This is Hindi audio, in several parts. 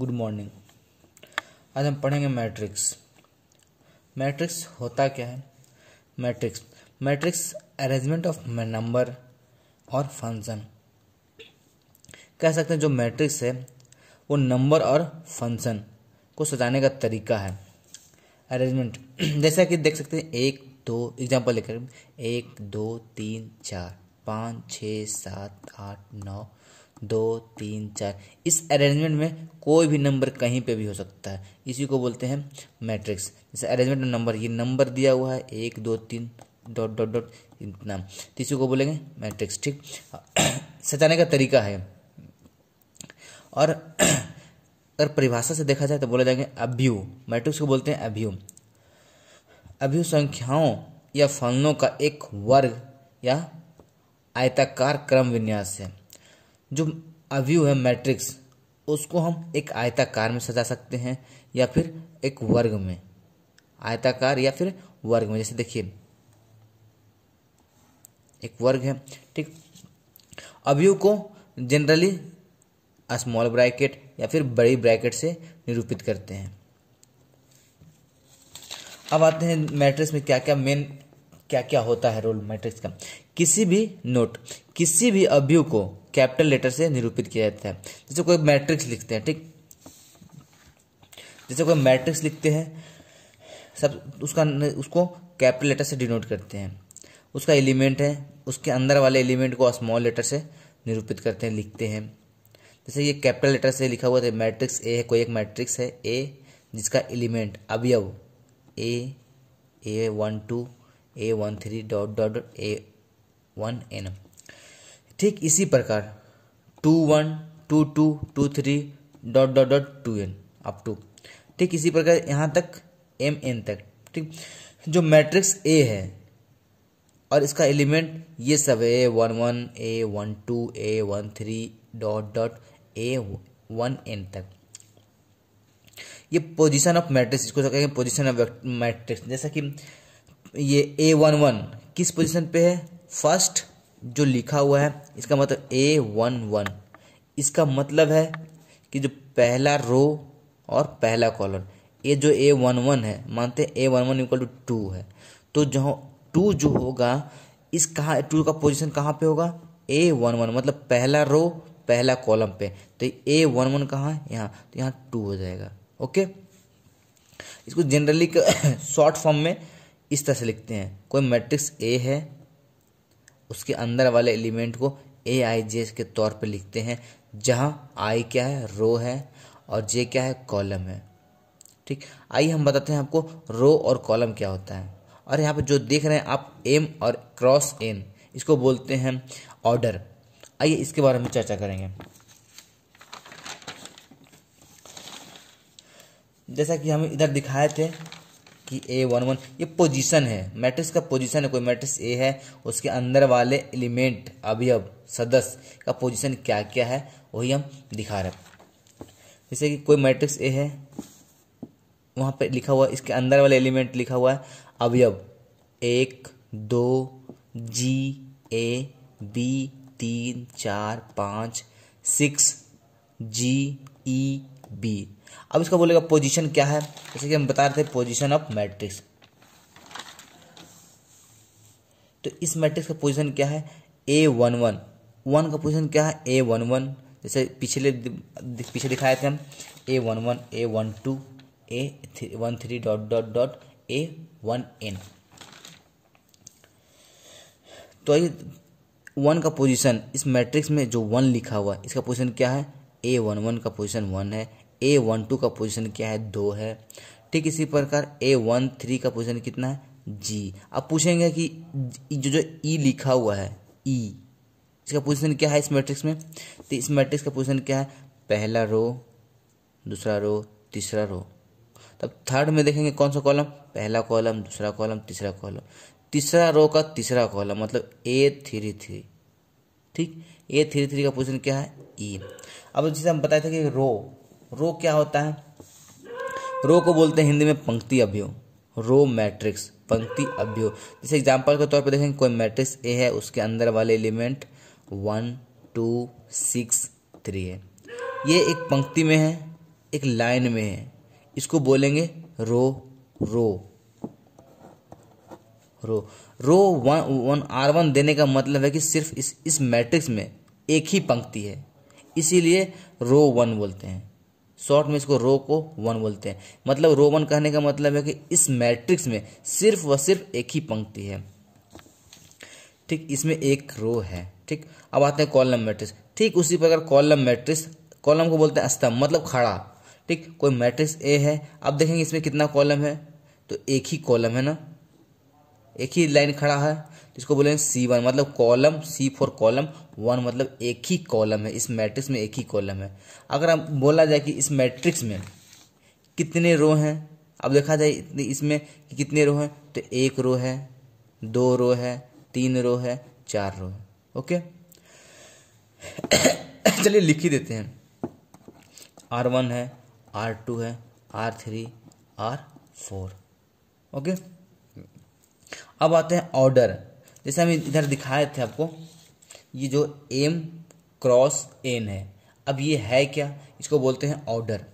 गुड मॉर्निंग आज हम पढ़ेंगे मैट्रिक्स मैट्रिक्स होता क्या है matrix matrix arrangement of number और फंक्शन कह सकते हैं जो मैट्रिक्स है वो नंबर और फंक्शन को सजाने का तरीका है अरेंजमेंट जैसा कि देख सकते हैं एक दो एग्जाम्पल लेकर एक दो तीन चार पाँच छ सात आठ नौ दो तीन चार इस अरेंजमेंट में कोई भी नंबर कहीं पे भी हो सकता है इसी को बोलते हैं मैट्रिक्स जैसे अरेंजमेंट में नंबर ये नंबर दिया हुआ है एक दो तीन डॉट डॉट डॉट इतना इसी को बोलेंगे मैट्रिक्स ठीक सजाने का तरीका है और अगर परिभाषा से देखा जाए तो बोला जाएंगे अभ्यू मैट्रिक्स को बोलते हैं अभ्यू अभ्यू संख्याओं या फलनों का एक वर्ग या आयताकार क्रम विन्यास है जो अव्यू है मैट्रिक्स उसको हम एक आयताकार में सजा सकते हैं या फिर एक वर्ग में आयताकार या फिर वर्ग में जैसे देखिए एक वर्ग है ठीक अव्यू को जनरली स्मॉल ब्रैकेट या फिर बड़ी ब्रैकेट से निरूपित करते हैं अब आते हैं मैट्रिक्स में क्या क्या मेन क्या क्या होता है रोल मैट्रिक्स का किसी भी नोट किसी भी अभ्यू को कैपिटल लेटर से निरूपित किया जाता है जैसे कोई मैट्रिक्स लिखते हैं ठीक जैसे कोई मैट्रिक्स लिखते हैं सब उसका उसको कैपिटल लेटर से डिनोट करते हैं उसका एलिमेंट है उसके अंदर वाले एलिमेंट को स्मॉल लेटर से निरूपित करते हैं लिखते हैं जैसे ये कैपिटल लेटर से लिखा हुआ था मैट्रिक्स ए है कोई एक मैट्रिक्स है ए जिसका एलिमेंट अवयव A A one two A one three dot dot A one N ठीक इसी प्रकार two one two two two three dot dot dot two N up to ठीक इसी प्रकार यहाँ तक एम एन तक ठीक जो मैट्रिक्स ए है और इसका एलिमेंट ये सब है A one one A one two A one three dot dot A one N तक ये पोजीशन ऑफ मैट्रिक्स इसको कहेंगे पोजीशन ऑफ मैट्रिक्स जैसा कि ये ए वन वन किस पोजीशन पे है फर्स्ट जो लिखा हुआ है इसका मतलब ए वन वन इसका मतलब है कि जो पहला रो और पहला कॉलम ये जो ए वन वन है मानते हैं A one one equal to two है तो जो टू जो होगा इस कहाँ टू का पोजीशन कहाँ पे होगा ए वन वन मतलब पहला रो पहला कॉलम पे तो ए वन वन कहाँ है यहाँ तो यहाँ टू हो जाएगा ओके इसको जनरली शॉर्ट फॉर्म में इस तरह से लिखते हैं कोई मैट्रिक्स ए है उसके अंदर वाले एलिमेंट को ए आई जे के तौर पर लिखते हैं जहाँ आई क्या है रो है और जे क्या है कॉलम है ठीक आइए हम बताते हैं आपको रो और कॉलम क्या होता है और यहाँ पर जो देख रहे हैं आप एम और क्रॉस एन इसको बोलते हैं ऑर्डर आइए इसके बारे में चर्चा करेंगे जैसा कि हम इधर दिखाए थे कि ए वन वन ये पोजीशन है मैट्रिक्स का पोजीशन है कोई मैट्रिक्स ए है उसके अंदर वाले एलिमेंट अवयव सदस्य का पोजीशन क्या क्या है वही हम दिखा रहे हैं जैसे कि कोई मैट्रिक्स ए है वहाँ पे लिखा हुआ इसके अंदर वाले एलिमेंट लिखा हुआ है अवयव एक दो जी ए बी तीन चार पाँच सिक्स जी ई बी अब इसका बोलेगा पोजीशन क्या है जैसे कि हम बता रहे थे पोजीशन ऑफ मैट्रिक्स तो इस मैट्रिक्स का पोजीशन क्या है ए वन वन वन का पोजीशन क्या है ए वन वन जैसे पिछले पीछे दिखाए थे हम A one one A one two A three one three dot dot dot A one N तो ये वन का पोजीशन इस मैट्रिक्स में जो वन लिखा हुआ है इसका पोजीशन क्या है ए वन वन का पोजीशन वन है ए वन टू का पोजीशन क्या है दो है ठीक इसी प्रकार ए वन थ्री का पोजीशन कितना है जी अब पूछेंगे कि जो जो ई e लिखा हुआ है ई e, इसका पोजीशन क्या है इस मैट्रिक्स में तो इस मैट्रिक्स का पोजीशन क्या है पहला रो दूसरा रो तीसरा रो तब थर्ड में देखेंगे कौन सा कॉलम पहला कॉलम दूसरा कॉलम तीसरा कॉलम तीसरा रो का तीसरा कॉलम मतलब ए थ्री थ्री ठीक ए थ्री थ्री का पोजीशन क्या है ई e. अब जैसे हम बताए थे कि रो रो क्या होता है रो को बोलते हैं हिंदी में पंक्ति अभ्यो रो मैट्रिक्स पंक्ति अभ्यो जैसे एग्जाम्पल के तौर पर देखेंगे कोई मैट्रिक्स ए है उसके अंदर वाले element one two six three है ये एक पंक्ति में है एक लाइन में है इसको बोलेंगे row row row row one one R one देने का मतलब है कि सिर्फ इस इस मैट्रिक्स में एक ही पंक्ति है इसीलिए रो वन बोलते हैं शॉर्ट में इसको रो को वन बोलते हैं मतलब रो वन कहने का मतलब है कि इस मैट्रिक्स में सिर्फ व सिर्फ एक ही पंक्ति है ठीक इसमें एक रो है ठीक अब आते हैं कॉलम मैट्रिक्स ठीक उसी प्रकार कॉलम मैट्रिक्स कॉलम को बोलते हैं स्तंभ मतलब खड़ा ठीक कोई मैट्रिक्स ए है अब देखेंगे इसमें कितना कॉलम है तो एक ही कॉलम है ना एक ही लाइन खड़ा है जिसको बोले सी वन मतलब column C four column one मतलब एक ही कॉलम है इस मैट्रिक्स में एक ही कॉलम है अगर आप बोला जाए कि इस मैट्रिक्स में कितने रो हैं अब देखा जाए इसमें कि कितने रो हैं तो एक रो है दो रो है तीन रो है चार रो है ओके चलिए लिख ही देते हैं आर वन है आर टू है R three R four okay अब आते हैं ऑर्डर जैसे हम इधर दिखाए थे आपको ये जो एम क्रॉस एन है अब ये है क्या इसको बोलते हैं ऑर्डर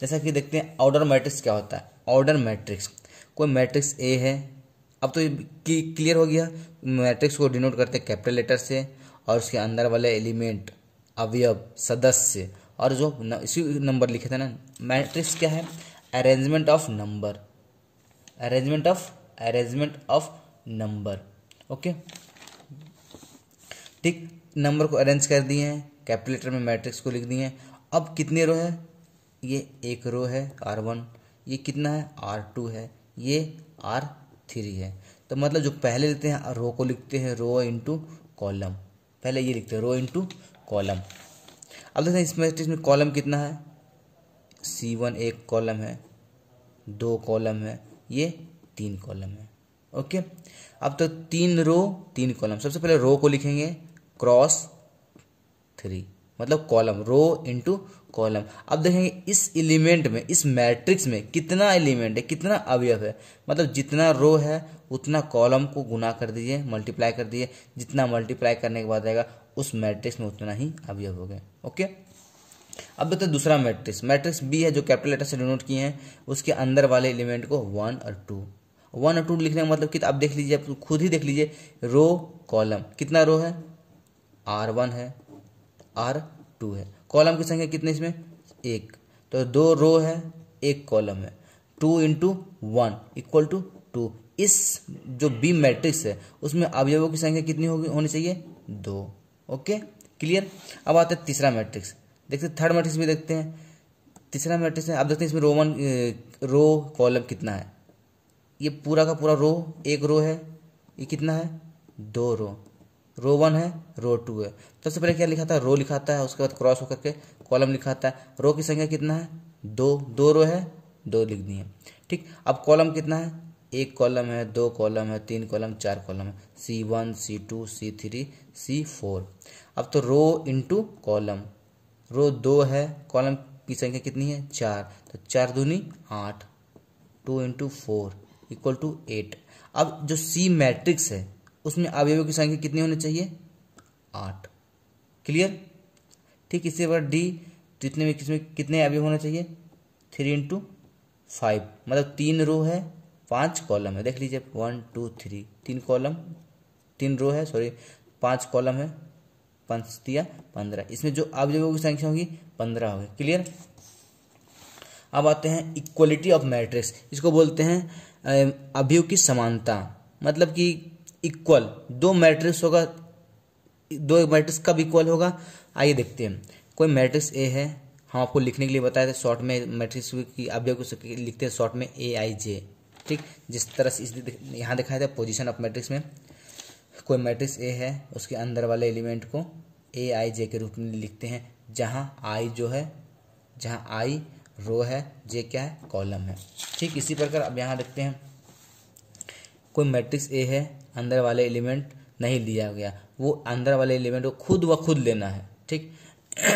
जैसा कि देखते हैं ऑर्डर मैट्रिक्स क्या होता है ऑर्डर मैट्रिक्स कोई मैट्रिक्स ए है अब तो क्लियर हो गया मैट्रिक्स को डिनोट करते हैं कैपिटल लेटर से और उसके अंदर वाले एलिमेंट अवयव सदस्य और जो न, इसी नंबर लिखे थे ना मैट्रिक्स क्या है arrangement of number arrangement of arrangement of number okay ठीक नंबर को अरेंज कर दिए हैं कैलकुलेटर में मैट्रिक्स को लिख दिए हैं अब कितने रो है ये एक रो है आर वन ये कितना है आर टू है ये आर थ्री है तो मतलब जो पहले लेते हैं रो को लिखते हैं रो इंटू कॉलम पहले ये लिखते हैं रो इंटू कॉलम अब देखते हैं इस मैट्रिक्स में कॉलम कितना है सी वन एक कॉलम है दो कॉलम है ये तीन कॉलम है ओके अब तो तीन रो तीन कॉलम सबसे पहले रो को लिखेंगे क्रॉस थ्री मतलब कॉलम रो इंटू कॉलम अब देखेंगे इस एलिमेंट में इस मैट्रिक्स में कितना एलिमेंट है कितना अवयव है मतलब जितना रो है उतना कॉलम को गुना कर दीजिए मल्टीप्लाई कर दीजिए जितना मल्टीप्लाई करने के बाद आएगा उस मैट्रिक्स में उतना ही अवयव हो गए ओके अब देखते हैं दूसरा मैट्रिक्स मैट्रिक्स बी है जो कैपिटल लेटर से डिनोट किए हैं उसके अंदर वाले एलिमेंट को वन और टू वन और टू लिखने का मतलब कि आप देख लीजिए आप खुद ही देख लीजिए रो कॉलम कितना रो है आर वन है आर टू है कॉलम की संख्या कितनी इसमें एक तो दो रो है एक कॉलम है two into one equal to two इस जो बी मैट्रिक्स है उसमें अवयवों की संख्या कितनी होगी होनी चाहिए दो ओके क्लियर अब आता है तीसरा मैट्रिक्स देखते थर्ड मैट्रिक्स भी देखते हैं तीसरा मैट्रिक्स है आप देखते हैं इसमें रोमन रो कॉलम कितना है ये पूरा का पूरा रो एक रो है ये कितना है दो रो रो वन है रो टू है सबसे तो पहले क्या लिखा था रो लिखा था उसके बाद क्रॉस होकर के कॉलम लिखा था रो की संख्या कितना है दो दो रो है दो लिख है ठीक अब कॉलम कितना है एक कॉलम है दो कॉलम है तीन कॉलम चार कॉलम है C one C two C three C four अब तो रो इंटू कॉलम रो दो है कॉलम की संख्या कितनी है चार तो चार दूनी आठ two into four equal to eight अब जो सी मैट्रिक्स है उसमें अवयवों की संख्या कितनी होनी चाहिए आठ क्लियर ठीक इसी बार डी जितने में किसमें कितने अवयव होने चाहिए थ्री इंटू फाइव मतलब तीन रो है पांच कॉलम है देख लीजिए वन टू थ्री तीन कॉलम तीन रो है सॉरी पांच कॉलम है पाँच सतिया पंद्रह इसमें जो अवयवों की संख्या होगी पंद्रह होगी क्लियर अब आते हैं इक्वलिटी ऑफ मैट्रिक्स इसको बोलते हैं अभियोग की समानता मतलब कि इक्वल दो मैट्रिक्स होगा दो मैट्रिक्स कब इक्वल होगा आइए देखते हैं कोई मैट्रिक्स ए है हम आपको लिखने के लिए बताए थे शॉर्ट में मैट्रिक्स की अभियोग लिखते हैं शॉर्ट में ए आई जे ठीक जिस तरह से इस यहाँ दिखाया था पोजिशन ऑफ मैट्रिक्स में कोई मैट्रिक्स ए है उसके अंदर वाले एलिमेंट को ए आई जे के रूप में लिखते हैं जहाँ आई जो है जहाँ आई रो है जे क्या है कॉलम है ठीक इसी प्रकार अब यहाँ देखते हैं कोई मैट्रिक्स ए है अंदर वाले एलिमेंट नहीं लिया गया वो अंदर वाले एलिमेंट को खुद व खुद लेना है ठीक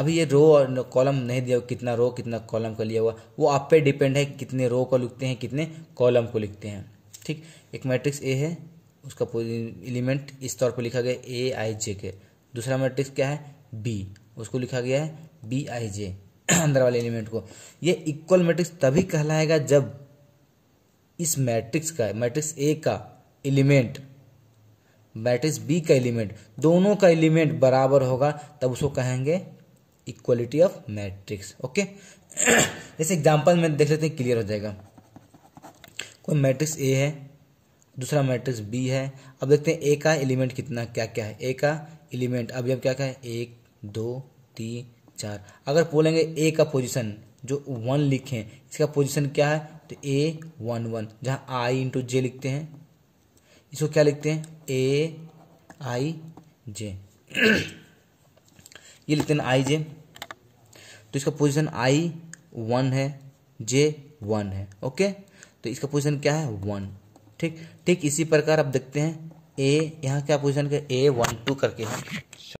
अभी ये रो और कॉलम नहीं दिया कितना रो कितना कॉलम का लिया हुआ वो आप पे डिपेंड है कितने रो को लिखते हैं कितने कॉलम को लिखते हैं ठीक एक मैट्रिक्स ए है उसका एलिमेंट इस तौर पर लिखा गया ए आई जे के दूसरा मैट्रिक्स क्या है बी उसको लिखा गया है बी आई जे अंदर वाले एलिमेंट को ये इक्वल मैट्रिक्स तभी कहलाएगा जब इस मैट्रिक्स का मैट्रिक्स ए का एलिमेंट मैट्रिक्स बी का एलिमेंट दोनों का एलिमेंट बराबर होगा तब उसको कहेंगे इक्वलिटी ऑफ मैट्रिक्स ओके जैसे एग्जांपल में देख लेते हैं क्लियर हो जाएगा कोई मैट्रिक्स ए है दूसरा मैट्रिक्स बी है अब देखते हैं ए का एलिमेंट कितना क्या क्या है ए का एलिमेंट अभी अब क्या क्या है एक दो तीन चार अगर बोलेंगे ए का पोजिशन जो वन लिखे इसका पोजिशन क्या है तो ए वन वन जहाँ आई इंटू जे लिखते हैं इसको क्या लिखते हैं ए आई जे ये लिखते हैं आई जे तो इसका पोजीशन आई वन है जे वन है ओके तो इसका पोजीशन क्या है वन ठीक ठीक इसी प्रकार आप देखते हैं ए यहाँ क्या पोजिशन के ए वन टू करके है